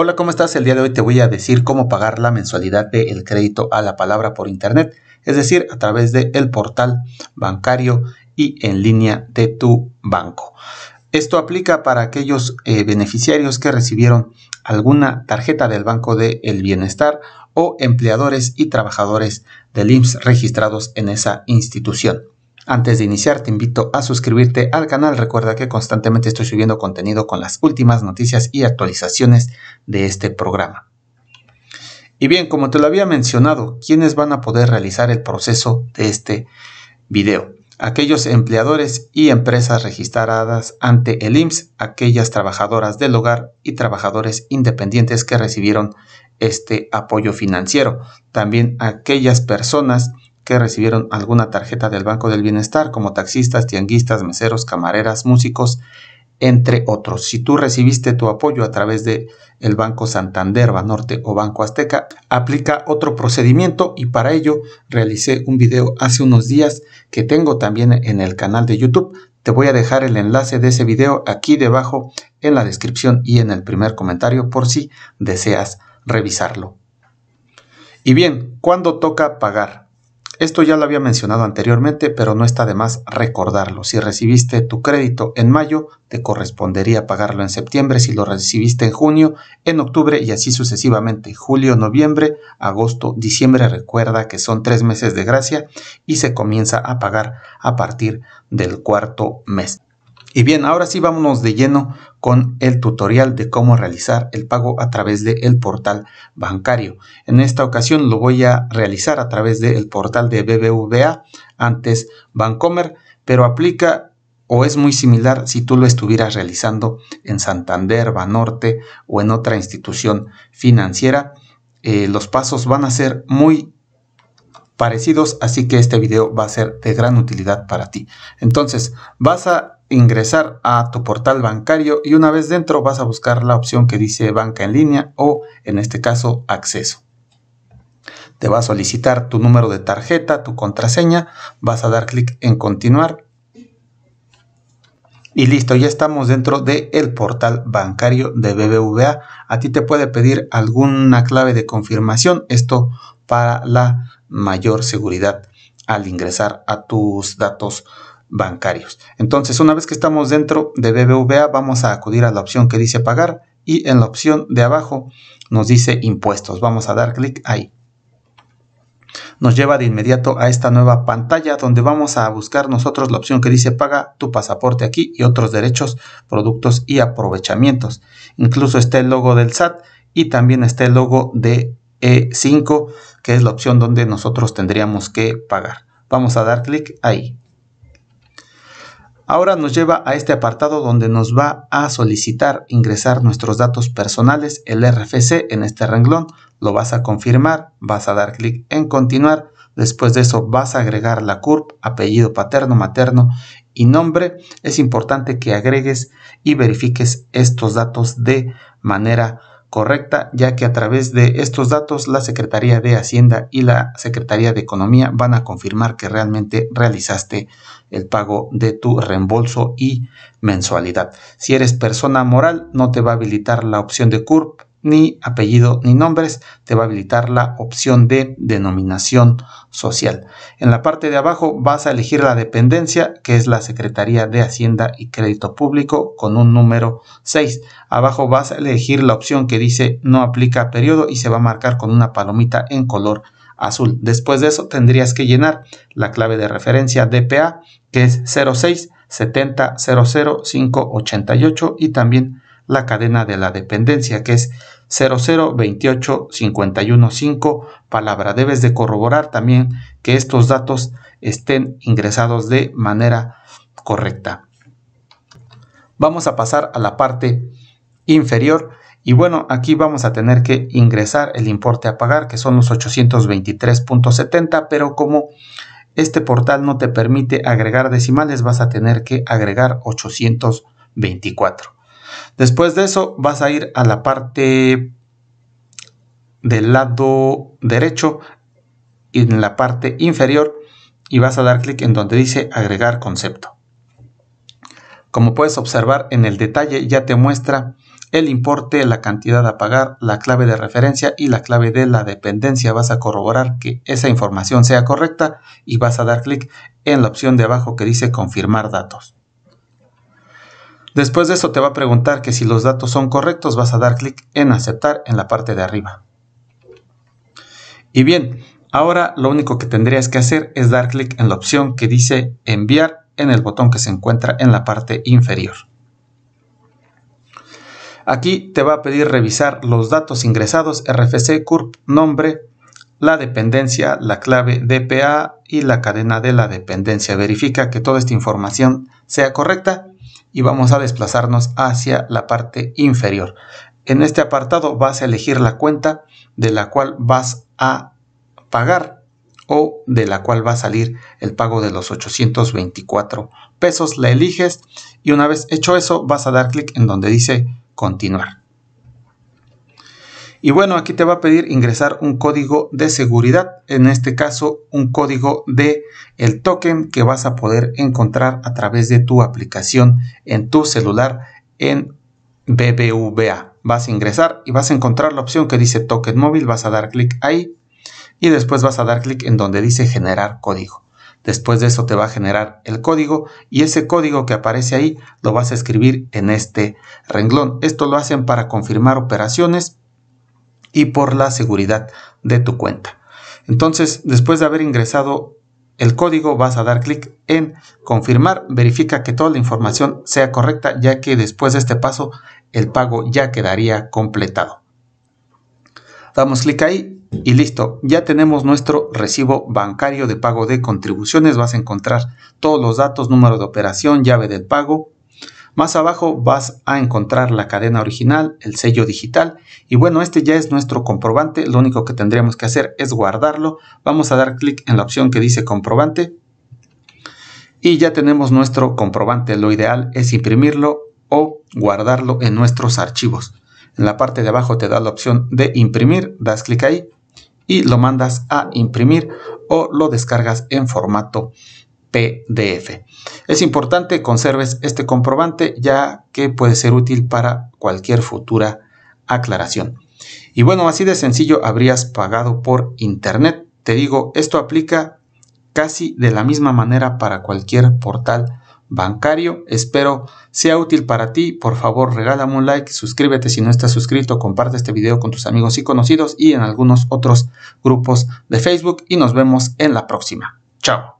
Hola, ¿cómo estás? El día de hoy te voy a decir cómo pagar la mensualidad del crédito a la palabra por internet, es decir, a través del el portal bancario y en línea de tu banco. Esto aplica para aquellos eh, beneficiarios que recibieron alguna tarjeta del Banco del el Bienestar o empleadores y trabajadores del IMSS registrados en esa institución. Antes de iniciar, te invito a suscribirte al canal. Recuerda que constantemente estoy subiendo contenido con las últimas noticias y actualizaciones de este programa. Y bien, como te lo había mencionado, ¿quiénes van a poder realizar el proceso de este video? Aquellos empleadores y empresas registradas ante el IMSS, aquellas trabajadoras del hogar y trabajadores independientes que recibieron este apoyo financiero. También aquellas personas que recibieron alguna tarjeta del Banco del Bienestar, como taxistas, tianguistas, meseros, camareras, músicos, entre otros. Si tú recibiste tu apoyo a través de el Banco Santander, Banorte o Banco Azteca, aplica otro procedimiento y para ello realicé un video hace unos días que tengo también en el canal de YouTube. Te voy a dejar el enlace de ese video aquí debajo en la descripción y en el primer comentario por si deseas revisarlo. Y bien, ¿cuándo toca pagar? Esto ya lo había mencionado anteriormente, pero no está de más recordarlo. Si recibiste tu crédito en mayo, te correspondería pagarlo en septiembre, si lo recibiste en junio, en octubre y así sucesivamente. Julio, noviembre, agosto, diciembre, recuerda que son tres meses de gracia y se comienza a pagar a partir del cuarto mes. Y bien, ahora sí vámonos de lleno con el tutorial de cómo realizar el pago a través del el portal bancario. En esta ocasión lo voy a realizar a través del portal de BBVA, antes Bancomer, pero aplica o es muy similar si tú lo estuvieras realizando en Santander, Banorte o en otra institución financiera. Eh, los pasos van a ser muy parecidos, así que este video va a ser de gran utilidad para ti. Entonces, vas a ingresar a tu portal bancario y una vez dentro vas a buscar la opción que dice banca en línea o en este caso acceso. Te va a solicitar tu número de tarjeta, tu contraseña, vas a dar clic en continuar y listo, ya estamos dentro del portal bancario de BBVA. A ti te puede pedir alguna clave de confirmación, esto para la mayor seguridad al ingresar a tus datos bancarios. Entonces, una vez que estamos dentro de BBVA, vamos a acudir a la opción que dice pagar y en la opción de abajo nos dice impuestos. Vamos a dar clic ahí. Nos lleva de inmediato a esta nueva pantalla donde vamos a buscar nosotros la opción que dice paga tu pasaporte aquí y otros derechos, productos y aprovechamientos. Incluso está el logo del SAT y también está el logo de E5, que es la opción donde nosotros tendríamos que pagar. Vamos a dar clic ahí. Ahora nos lleva a este apartado donde nos va a solicitar ingresar nuestros datos personales, el RFC en este renglón, lo vas a confirmar, vas a dar clic en continuar, después de eso vas a agregar la CURP, apellido paterno, materno y nombre. Es importante que agregues y verifiques estos datos de manera correcta, ya que a través de estos datos la Secretaría de Hacienda y la Secretaría de Economía van a confirmar que realmente realizaste el pago de tu reembolso y mensualidad. Si eres persona moral, no te va a habilitar la opción de CURP ni apellido ni nombres, te va a habilitar la opción de denominación social. En la parte de abajo vas a elegir la dependencia, que es la Secretaría de Hacienda y Crédito Público, con un número 6. Abajo vas a elegir la opción que dice no aplica periodo y se va a marcar con una palomita en color azul. Después de eso tendrías que llenar la clave de referencia DPA, que es 06 70 y también la cadena de la dependencia, que es 0028515, palabra. Debes de corroborar también que estos datos estén ingresados de manera correcta. Vamos a pasar a la parte inferior y bueno, aquí vamos a tener que ingresar el importe a pagar, que son los 823.70, pero como este portal no te permite agregar decimales, vas a tener que agregar 824. Después de eso vas a ir a la parte del lado derecho y en la parte inferior y vas a dar clic en donde dice agregar concepto. Como puedes observar en el detalle ya te muestra el importe, la cantidad a pagar, la clave de referencia y la clave de la dependencia. Vas a corroborar que esa información sea correcta y vas a dar clic en la opción de abajo que dice confirmar datos. Después de eso te va a preguntar que si los datos son correctos vas a dar clic en aceptar en la parte de arriba. Y bien, ahora lo único que tendrías que hacer es dar clic en la opción que dice enviar en el botón que se encuentra en la parte inferior. Aquí te va a pedir revisar los datos ingresados RFC, CURP, nombre, la dependencia, la clave DPA y la cadena de la dependencia. Verifica que toda esta información sea correcta y vamos a desplazarnos hacia la parte inferior. En este apartado vas a elegir la cuenta de la cual vas a pagar o de la cual va a salir el pago de los 824 pesos. La eliges y una vez hecho eso vas a dar clic en donde dice continuar. Y bueno, aquí te va a pedir ingresar un código de seguridad, en este caso un código de el token que vas a poder encontrar a través de tu aplicación en tu celular en BBVA. Vas a ingresar y vas a encontrar la opción que dice token móvil, vas a dar clic ahí y después vas a dar clic en donde dice generar código. Después de eso te va a generar el código y ese código que aparece ahí lo vas a escribir en este renglón. Esto lo hacen para confirmar operaciones y por la seguridad de tu cuenta. Entonces, después de haber ingresado el código, vas a dar clic en confirmar, verifica que toda la información sea correcta, ya que después de este paso el pago ya quedaría completado. Damos clic ahí y listo, ya tenemos nuestro recibo bancario de pago de contribuciones, vas a encontrar todos los datos, número de operación, llave del pago, más abajo vas a encontrar la cadena original, el sello digital y bueno, este ya es nuestro comprobante, lo único que tendríamos que hacer es guardarlo. Vamos a dar clic en la opción que dice comprobante y ya tenemos nuestro comprobante. Lo ideal es imprimirlo o guardarlo en nuestros archivos. En la parte de abajo te da la opción de imprimir, das clic ahí y lo mandas a imprimir o lo descargas en formato PDF. Es importante conserves este comprobante ya que puede ser útil para cualquier futura aclaración. Y bueno, así de sencillo habrías pagado por Internet. Te digo, esto aplica casi de la misma manera para cualquier portal bancario. Espero sea útil para ti. Por favor, regálame un like, suscríbete si no estás suscrito, comparte este video con tus amigos y conocidos y en algunos otros grupos de Facebook y nos vemos en la próxima. Chao.